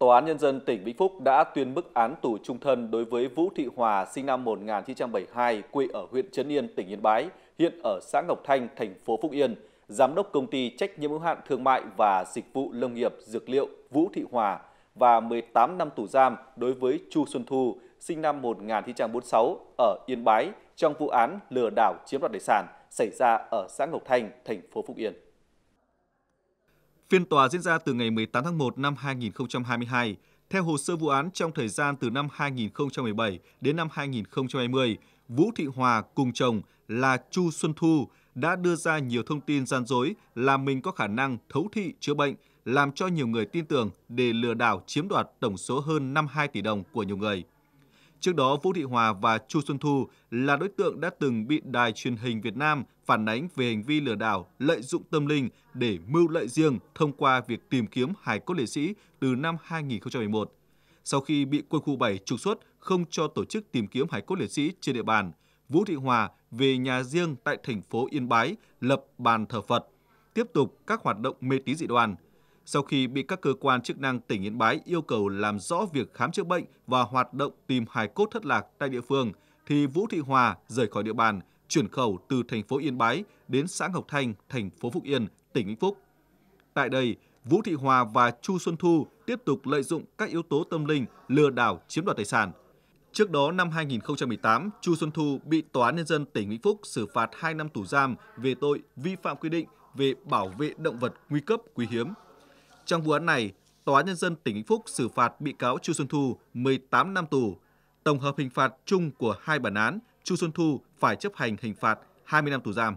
Tòa án Nhân dân tỉnh Vĩnh Phúc đã tuyên bức án tù trung thân đối với Vũ Thị Hòa, sinh năm 1972, quê ở huyện Trấn Yên, tỉnh Yên Bái, hiện ở xã Ngọc Thanh, thành phố Phúc Yên, giám đốc công ty trách nhiệm hữu hạn thương mại và dịch vụ lâm nghiệp dược liệu Vũ Thị Hòa và 18 năm tù giam đối với Chu Xuân Thu, sinh năm 1946, ở Yên Bái trong vụ án lừa đảo chiếm đoạt tài sản xảy ra ở xã Ngọc Thanh, thành phố Phúc Yên. Phiên tòa diễn ra từ ngày 18 tháng 1 năm 2022. Theo hồ sơ vụ án, trong thời gian từ năm 2017 đến năm 2020, Vũ Thị Hòa cùng chồng là Chu Xuân Thu đã đưa ra nhiều thông tin gian dối là mình có khả năng thấu thị chữa bệnh, làm cho nhiều người tin tưởng để lừa đảo chiếm đoạt tổng số hơn 52 tỷ đồng của nhiều người. Trước đó, Vũ Thị Hòa và Chu Xuân Thu là đối tượng đã từng bị đài truyền hình Việt Nam phản ánh về hành vi lừa đảo, lợi dụng tâm linh để mưu lợi riêng thông qua việc tìm kiếm hải cốt liệt sĩ từ năm 2011. Sau khi bị quân khu 7 trục xuất không cho tổ chức tìm kiếm hải cốt liệt sĩ trên địa bàn, Vũ Thị Hòa về nhà riêng tại thành phố Yên Bái lập bàn thờ Phật, tiếp tục các hoạt động mê tín dị đoan – sau khi bị các cơ quan chức năng tỉnh Yên Bái yêu cầu làm rõ việc khám chữa bệnh và hoạt động tìm hài cốt thất lạc tại địa phương, thì Vũ Thị Hòa rời khỏi địa bàn, chuyển khẩu từ thành phố Yên Bái đến xã Ngọc Thanh, thành phố Phúc Yên, tỉnh Vĩnh Phúc. Tại đây, Vũ Thị Hòa và Chu Xuân Thu tiếp tục lợi dụng các yếu tố tâm linh lừa đảo chiếm đoạt tài sản. Trước đó năm 2018, Chu Xuân Thu bị Tòa án Nhân dân tỉnh Vĩnh Phúc xử phạt 2 năm tù giam về tội vi phạm quy định về bảo vệ động vật nguy cấp quý hiếm trong vụ án này, Tòa án Nhân dân tỉnh Vĩnh Phúc xử phạt bị cáo Chu Xuân Thu 18 năm tù. Tổng hợp hình phạt chung của hai bản án, Chu Xuân Thu phải chấp hành hình phạt 20 năm tù giam.